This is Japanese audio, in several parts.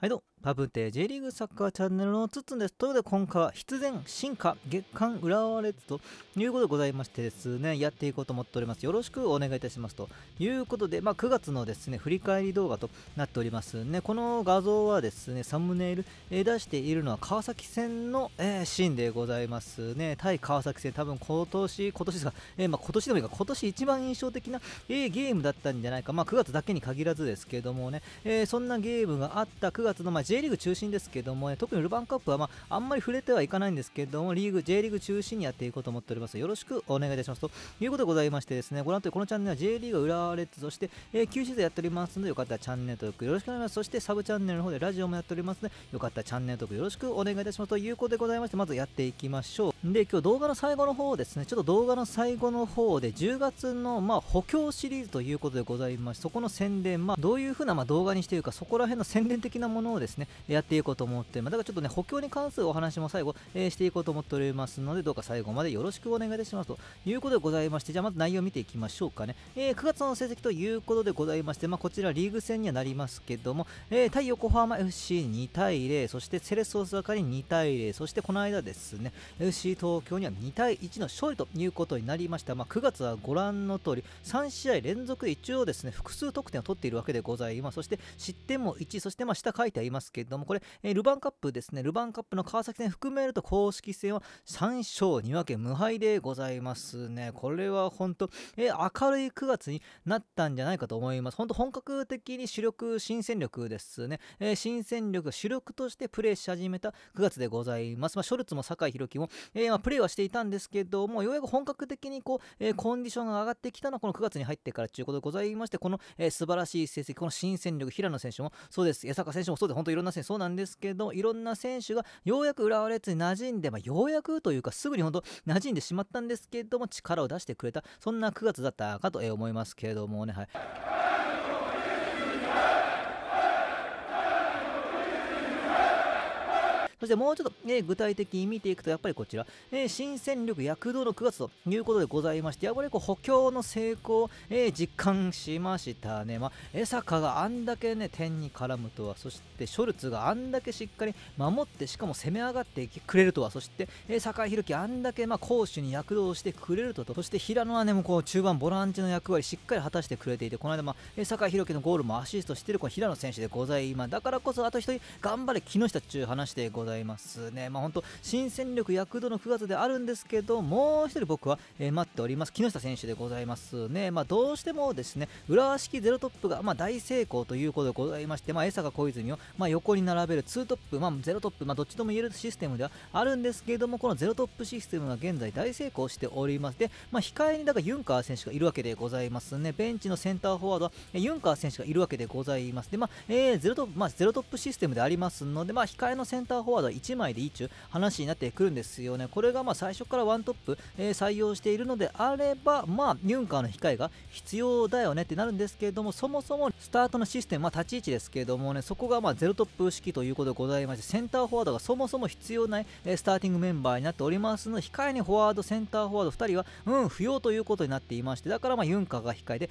はいどうパブテ J リーグサッカーチャンネルのつつんです。ということで今回は必然進化月間浦和レッズということでございましてですね、やっていこうと思っております。よろしくお願いいたしますということで、まあ、9月のですね、振り返り動画となっておりますね。この画像はですね、サムネイル、え出しているのは川崎戦の、えー、シーンでございますね。対川崎戦、多分今年、今年ですか、えー、まあ、今年でもいいか、今年一番印象的な、えー、ゲームだったんじゃないか。まあ、9月だけに限らずですけどもね、えそんなゲームがあった9月の、まあ J リーグ中心ですけども、ね、特にルヴァンカップは、まあ、あんまり触れてはいかないんですけども、リーグ、J リーグ中心にやっていこうと思っております。よろしくお願いいたします。ということでございましてですね、ご覧とおり、このチャンネルは J リーグ浦和レッズ、そして、えー、旧シーズンやっておりますので、よかったらチャンネル登録よろしくお願いします。そしてサブチャンネルの方でラジオもやっておりますので、よかったらチャンネル登録よろしくお願いいたします。ということでございまして、まずやっていきましょう。で、今日動画の最後の方ですね、ちょっと動画の最後の方で10月の、まあ、補強シリーズということでございまして、そこの宣伝、まあ、どういうふうな、まあ、動画にしているか、そこら辺の宣伝的なものをですね、ね、やっていこうと思ってます。だからちょっとね、補強に関するお話も最後、えー、していこうと思っておりますので、どうか最後までよろしくお願いいたしますということでございまして、じゃあまず内容を見ていきましょうかね。えー、9月の成績ということでございまして、まあ、こちらリーグ戦にはなりますけども、えー、対横浜 FC2 対0、そしてセレッソ大阪に2対0、そしてこの間ですね、FC 東京には2対1の勝利ということになりました。まあ、9月はご覧の通り、3試合連続で一応ですね、複数得点を取っているわけでございます。そして失点も1、そしてまあ下書いてありますですけれども、これ、えー、ルヴァンカップですね、ルヴァンカップの川崎戦含めると公式戦は3勝2分け無敗でございますね。これは本当、えー、明るい9月になったんじゃないかと思います。本当、本格的に主力、新戦力ですね、えー、新戦力、主力としてプレーし始めた9月でございます。まあ、ショルツも酒井宏樹も、えー、まあ、プレーはしていたんですけども、ようやく本格的にこう、えー、コンディションが上がってきたのはこの9月に入ってからということでございまして、この、えー、素晴らしい成績、この新戦力、平野選手もそうです、江坂選手もそうです、本当ろんな選手そうなんですけどいろんな選手がようやく浦和レッズに馴染んで、まあ、ようやくというかすぐに本当馴染んでしまったんですけども力を出してくれたそんな9月だったかと思いますけれどもねはい。そしてもうちょっと、えー、具体的に見ていくと、やっぱりこちら、えー、新戦力躍動の9月ということでございまして、やっぱりこう補強の成功、えー、実感しましたね。まあ、江坂があんだけね、点に絡むとは、そしてショルツがあんだけしっかり守って、しかも攻め上がってくれるとは、そして、坂井宏樹あんだけ、まあ、攻守に躍動してくれるとと、そして平野はね、もうこう中盤ボランチの役割しっかり果たしてくれていて、この間、まあ、坂井宏樹のゴールもアシストしてるこの平野選手でございます。だからこそ、あと一人頑張れ木下中話でございます。ざいますね。まあ、本当、新戦力躍動の9月であるんですけど、もう1人僕は、え待っております、木下選手でございますね。まあ、どうしてもですね、浦和式ゼロトップが、ま大成功ということでございまして、まあ、江坂小泉を、ま横に並べる2トップ、まあ、ゼロトップ、まどっちとも言えるシステムではあるんですけれども、このゼロトップシステムが現在大成功しております。で、ま控えにだからユンカー選手がいるわけでございますね。ベンチのセンターフォワードはユンカー選手がいるわけでございます。で、まあ、えー、ゼロトップ、まあ、ゼロトップシステムでありますので、まあ、控えのセンターフォワードード1枚でいいっちゅう話になってくるんですよね。これがまあ最初からワントップ、えー、採用しているのであれば、まあ、ユンカーの控えが必要だよねってなるんですけれども、そもそもスタートのシステム、まあ、立ち位置ですけれどもね、そこがまあゼロトップ式ということでございまして、センターフォワードがそもそも必要ない、えー、スターティングメンバーになっておりますので、控えにフォワード、センターフォワード2人は、うん、不要ということになっていまして、だからまあユンカーが控えで、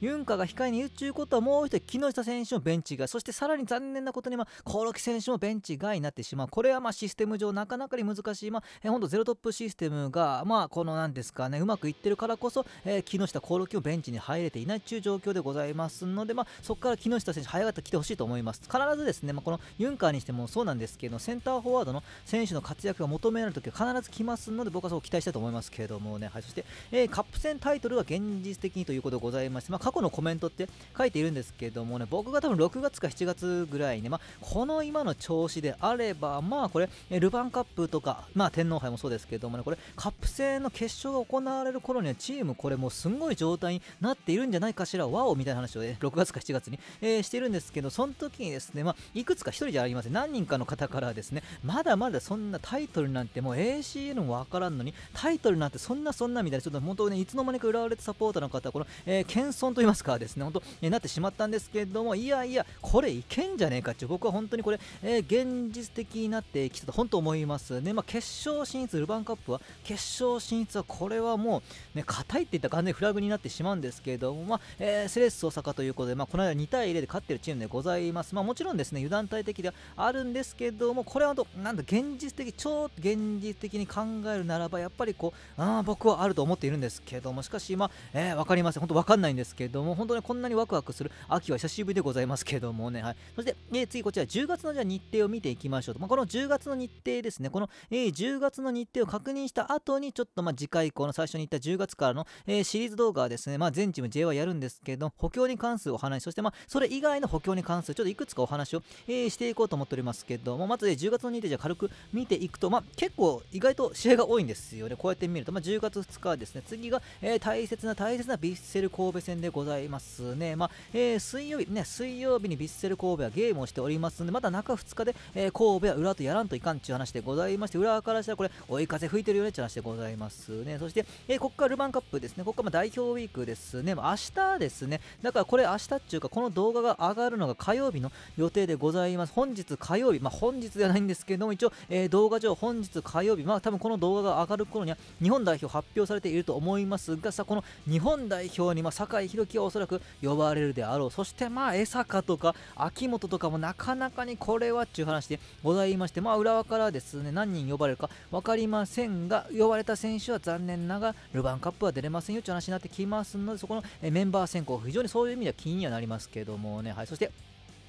ユンカが控えにいるということはもう一人木下選手もベンチ外そしてさらに残念なことに、まあ、興梠選手もベンチ外になってしまうこれはまあシステム上なかなかに難しい、まあ、え本当ゼロトップシステムが、まあ、このなんですかねうまくいってるからこそ、えー、木下興梠もベンチに入れていないという状況でございますので、まあ、そこから木下選手早かった来てほしいと思います必ずですね、まあ、このユンカーにしてもそうなんですけどセンターフォワードの選手の活躍が求められるときは必ず来ますので僕はそう期待したいと思いますけれどもね、はい、そして、えー、カップ戦タイトルは現実的にということでございまして、まあ過去のコメントって書いているんですけどもね、僕が多分6月か7月ぐらいね、まあ、この今の調子であれば、まあこれ、ルヴァンカップとか、まあ天皇杯もそうですけどもね、これ、カップ戦の決勝が行われる頃には、チームこれもうすんごい状態になっているんじゃないかしら、ワオみたいな話を、ね、6月か7月に、えー、してるんですけど、その時にですね、まあ、いくつか1人じゃありません、何人かの方からですね、まだまだそんなタイトルなんてもう ACN もわからんのに、タイトルなんてそんなそんなみたいな、ちょっと本当ね、いつの間にか浦和レッドサポーターの方、この、えー、謙遜本と言いますかですね、本当になってしまったんですけれども、いやいや、これいけんじゃねえかって、僕は本当にこれ、えー、現実的になってきたと本当思いますね。まあ、決勝進出、ルヴァンカップは、決勝進出はこれはもう、ね、硬いっていった完全にフラグになってしまうんですけれども、まあ、えー、セレッソ大阪ということで、まあ、この間2対0で勝ってるチームでございます。まあ、もちろんですね、油断大敵ではあるんですけれども、これはなんだ、現実的、超現実的に考えるならば、やっぱりこう、あ僕はあると思っているんですけども、しかし、まあ、えー、わかりません。本当わかんないんですけどけども、本当にこんなにワクワクする秋は久しぶりでございますけどもね、はい。そして、えー、次こちら10月のじゃ日程を見ていきましょうと。まあ、この10月の日程ですね、この、えー、10月の日程を確認した後に、ちょっとまあ次回以降の最初に言った10月からの、えー、シリーズ動画はですね、まあ、全チーム J はやるんですけど、補強に関するお話、そしてまあそれ以外の補強に関するちょっといくつかお話を、えー、していこうと思っておりますけども、まず、えー、10月の日程じゃ軽く見ていくと、まあ、結構意外と試合が多いんですよね。こうやって見ると、まあ、10月2日はですね、次が、えー、大切な大切なヴィッセル神戸戦でございますね。まあ、えー、水曜日、ね、水曜日にヴィッセル神戸はゲームをしておりますので、まだ中2日で、えー、神戸は裏とやらんといかんっていう話でございまして、裏からしたらこれ、追い風吹いてるよねって話でございますね。そして、えー、ここからルヴァンカップですね。ここから代表ウィークですね。まあ、明日ですね。だからこれ明日っていうか、この動画が上がるのが火曜日の予定でございます。本日火曜日、まあ、本日ではないんですけども、一応、えー、動画上、本日火曜日、まあ、多分この動画が上がる頃には、日本代表発表されていると思いますが、さ、この日本代表に、まあ、酒井宏鈴はおそらく呼ばれるであろう。そしてまあ江坂とか秋元とかもなかなかにこれはっていう話でございまして、まあ浦和からですね、何人呼ばれるか分かりませんが、呼ばれた選手は残念ながらルヴァンカップは出れませんよっう話になってきますので、そこのメンバー選考、非常にそういう意味では気にはなりますけどもね、はい、そして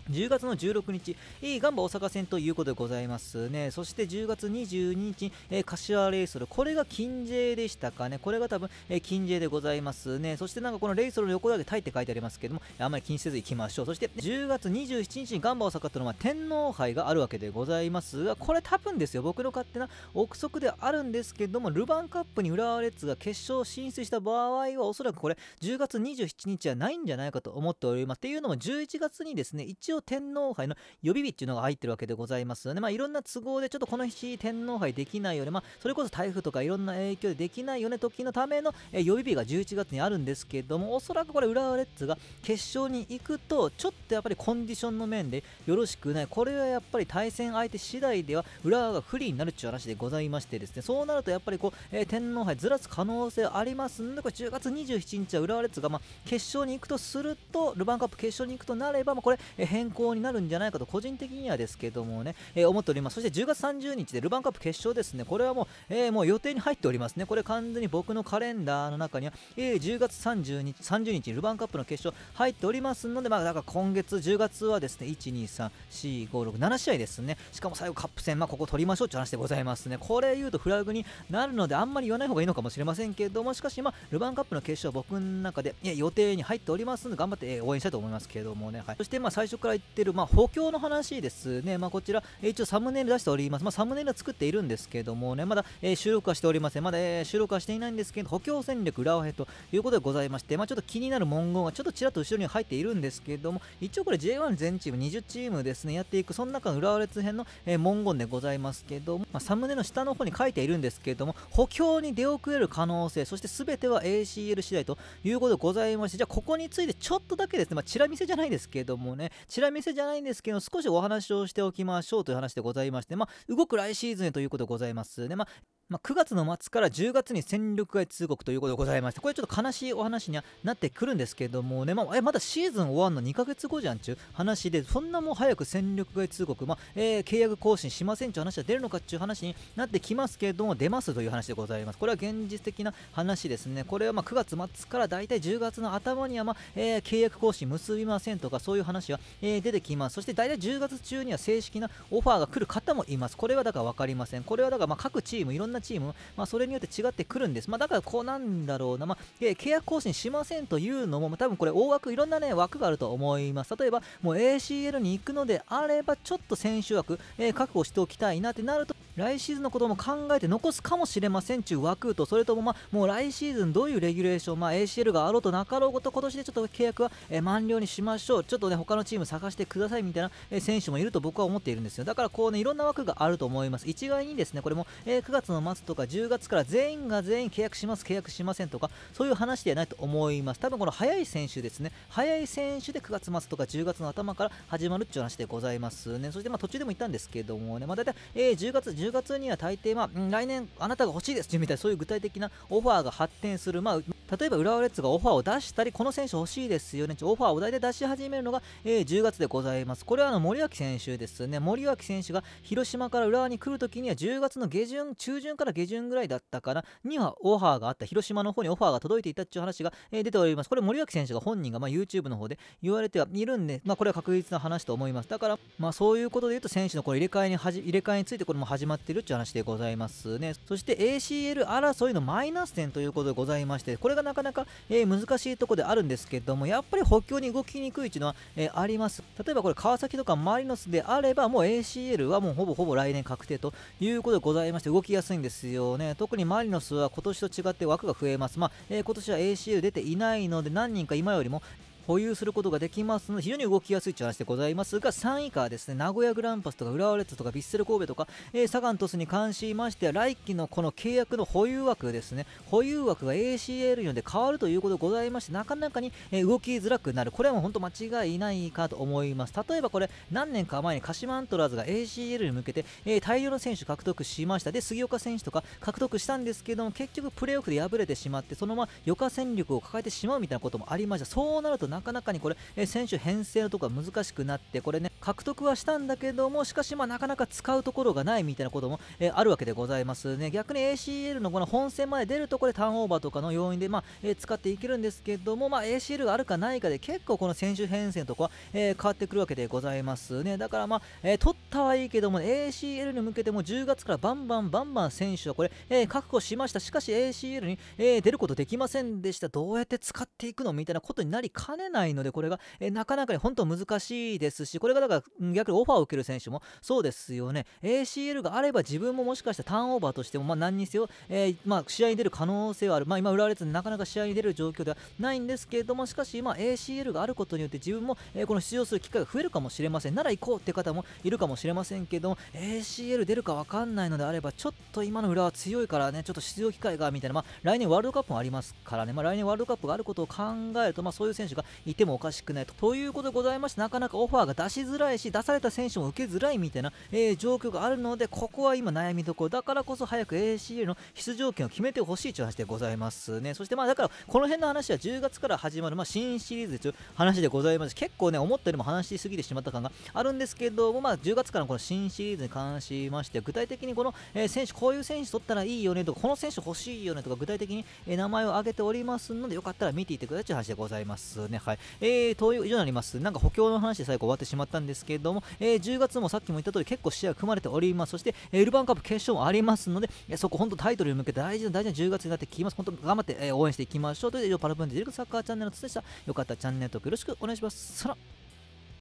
10月の16日、いいガンバ大阪戦ということでございますね。そして10月22日、えー、柏レイソル。これが金 J でしたかね。これが多分、えー、金 J でございますね。そしてなんかこのレイソルの横だけタイって書いてありますけども、あんまり気にせず行きましょう。そして10月27日にガンバ大阪というのは天皇杯があるわけでございますが、これ多分ですよ。僕の勝手な憶測であるんですけども、ルヴァンカップに浦和レッズが決勝進出した場合は、おそらくこれ10月27日はないんじゃないかと思っております。っていうのも11月にですね、一応応天皇杯の予備日っていうのが入ってるわけでございますので、まあ、いろんな都合でちょっとこの日天皇杯できないよね、まあ、それこそ台風とかいろんな影響でできないよね時のための、え予備日が11月にあるんですけどもおそらくこれ浦和レッズが決勝に行くとちょっとやっぱりコンディションの面でよろしくないこれはやっぱり対戦相手次第では浦和が不利になるっちゅう話でございましてですねそうなるとやっぱりこう、えー、天皇杯ずらす可能性ありますんでこれ10月27日は浦和レッズがま決勝に行くとするとルヴァンカップ決勝に行くとなれば、まあ、これ、えー変更になるんじゃないかと個人的にはですけどもね、えー、思っておりますそして10月30日でルヴァンカップ決勝ですねこれはもう,、えー、もう予定に入っておりますねこれ完全に僕のカレンダーの中には、えー、10月30日 ,30 日ルヴァンカップの決勝入っておりますので、まあ、だから今月10月はですね1234567試合ですねしかも最後カップ戦、まあ、ここ取りましょうという話でございますねこれ言うとフラグになるのであんまり言わない方がいいのかもしれませんけどもしかし、まルヴァンカップの決勝は僕の中でいや予定に入っておりますので頑張って応援したいと思いますけどもね、はい、そしてまあ最初から言ってる、まあ、補強の話ですね、まあ、こちら、一応サムネイル出しております、まあ、サムネイルは作っているんですけどもね、まだ、えー、収録はしておりません、まだ、えー、収録はしていないんですけど、補強戦略裏へということでございまして、まあ、ちょっと気になる文言がちょっとちらっと後ろに入っているんですけども、一応これ J1 全チーム、20チームですね、やっていく、その中の浦和列編の、えー、文言でございますけども、まあ、サムネの下の方に書いているんですけども、補強に出遅れる可能性、そして全ては ACL 次第ということでございまして、じゃあここについてちょっとだけですね、まあ、チラ見せじゃないですけどもね、チラら見せじゃないんですけど少しお話をしておきましょうという話でございましてまあ動く来シーズンへということでございますねまあまあ、9月の末から10月に戦力外通告ということでございまして、これちょっと悲しいお話にはなってくるんですけどもね、まあ、えまだシーズン終わるの2ヶ月後じゃんちゅう話で、そんなもう早く戦力外通告、まあ、えー、契約更新しませんちゅう話は出るのかっちゅう話になってきますけども、出ますという話でございます。これは現実的な話ですね。これはま9月末から大体10月の頭には、まえー、契約更新結びませんとか、そういう話は、えー、出てきます。そして大体10月中には正式なオファーが来る方もいます。これはだから分かりません。これはだからま各チームいろんななチーム、まあ、それによって違ってくるんです。まあ、だからこうなんだろうな、まあ、契約更新しませんというのも、まあ、多分これ大枠、いろんな、ね、枠があると思います。例えば、もう ACL に行くのであれば、ちょっと選手枠、えー、確保しておきたいなってなると、来シーズンのことも考えて残すかもしれませんちゅう枠とそれともまあもう来シーズンどういうレギュレーション、まあ、ACL があろうとなかろうこと今年でちょっと契約は、え満了にしましょうちょっとね他のチーム探してくださいみたいな、え選手もいると僕は思っているんですよだからこうねいろんな枠があると思います一概にですねこれも、え9月の末とか10月から全員が全員契約します契約しませんとかそういう話ではないと思います多分この早い選手ですね早い選手で9月末とか10月の頭から始まるっていう話でございますねそしてまあ途中でも言ったんですけどもねまあ大体、え10月10 10月には大抵、まあ、来年あなたが欲しいですみたいなそういう具体的なオファーが発展する、まあ、例えば浦和レッズがオファーを出したりこの選手欲しいですよねオファーを大体出し始めるのが、えー、10月でございますこれはあの森脇選手ですね森脇選手が広島から浦和に来るときには10月の下旬中旬から下旬ぐらいだったかなにはオファーがあった広島の方にオファーが届いていたっていう話が、えー、出ておりますこれ森脇選手が本人が、まあ、YouTube の方で言われてはいるんで、まあ、これは確実な話と思いますだから、まあ、そういうことで言うと選手のこれ入れ替えに入れ替えについてこれも始まっているっていう話でございますねそして ACL 争いのマイナス点ということでございましてこれがなかなか、えー、難しいところであるんですけども、やっぱり補強に動きにくいというのは、えー、あります。例えばこれ、川崎とかマリノスであれば、もう ACL はもうほぼほぼ来年確定ということでございまして、動きやすいんですよね。特にマリノスは今年と違って枠が増えます。まあ、えー、今年は ACL 出ていないので、何人か今よりも保有することができますので非常に動きやすいという話でございますが3位以下はですね名古屋グランパスとか浦和レッズとかヴィッセル神戸とか、えー、サガン鳥栖に関しましては来季のこの契約の保有枠ですね保有枠が ACL によって変わるということでございましてなかなかに、えー、動きづらくなるこれはもう本当間違いないかと思います例えばこれ何年か前に鹿島アントラーズが ACL に向けて、えー、大量の選手獲得しましたで杉岡選手とか獲得したんですけども結局プレーオフで敗れてしまってそのまま予下戦力を抱えてしまうみたいなこともありましたそうなるとなかなかにこれ、え選手編成とか難しくなってこれね獲得はしたんだけどもしかしまなかなか使うところがないみたいなことも、えあるわけでございますね逆に ACL のこの本戦まで出るとこれターンオーバーとかの要因で、まあ、え使っていけるんですけども、まあ、ACL があるかないかで結構この選手編成のとこは、え変わってくるわけでございますねだからまあ、え取ったはいいけども ACL に向けても10月からバンバンバンバン選手はこれ、え確保しましたしかし ACL に、え出ることできませんでしたどうやって使っていくのみたいなことになりかねれないので、これが、えなかなかね、本当難しいですし、これがだから、逆にオファーを受ける選手もそうですよね。ACL があれば自分ももしかしたらターンオーバーとしても、まあ、何にせよ、えー、まあ、試合に出る可能性はある。まあ、今、浦和レッズなかなか試合に出る状況ではないんですけれども、しかし、今、ACL があることによって自分も、えー、この出場する機会が増えるかもしれません。なら行こうって方もいるかもしれませんけども、ACL 出るか分かんないのであれば、ちょっと今の浦和強いからね、ちょっと出場機会がみたいな、まあ、来年ワールドカップもありますからね、まあ、来年ワールドカップがあることを考えると、まあ、そういう選手がいてもおかしくないとということでございましてなかなかオファーが出しづらいし出された選手も受けづらいみたいな、えー、状況があるのでここは今悩みどころだからこそ早く ACL の出場権を決めてほしいという話でございますねそしてまあだからこの辺の話は10月から始まる、まあ、新シリーズという話でございます結構ね思ったよりも話しすぎてしまった感があるんですけども、まあ、10月からのこの新シリーズに関しまして具体的にこの、えー、選手こういう選手取ったらいいよねとかこの選手欲しいよねとか具体的に、えー、名前を挙げておりますのでよかったら見ていてくださいという話でございますねはい。えー、という以上になります。なんか補強の話で最後終わってしまったんですけれども、えー、10月もさっきも言った通り結構試合組まれております。そして、えルヴァンカップ決勝もありますので、えそこ本当タイトルに向けて大事な大事な10月になってきます。本当頑張って、え応援していきましょう。というこ以上、パラプンディレクサッカーチャンネルのつでした。よかったらチャンネル登録よろしくお願いします。さら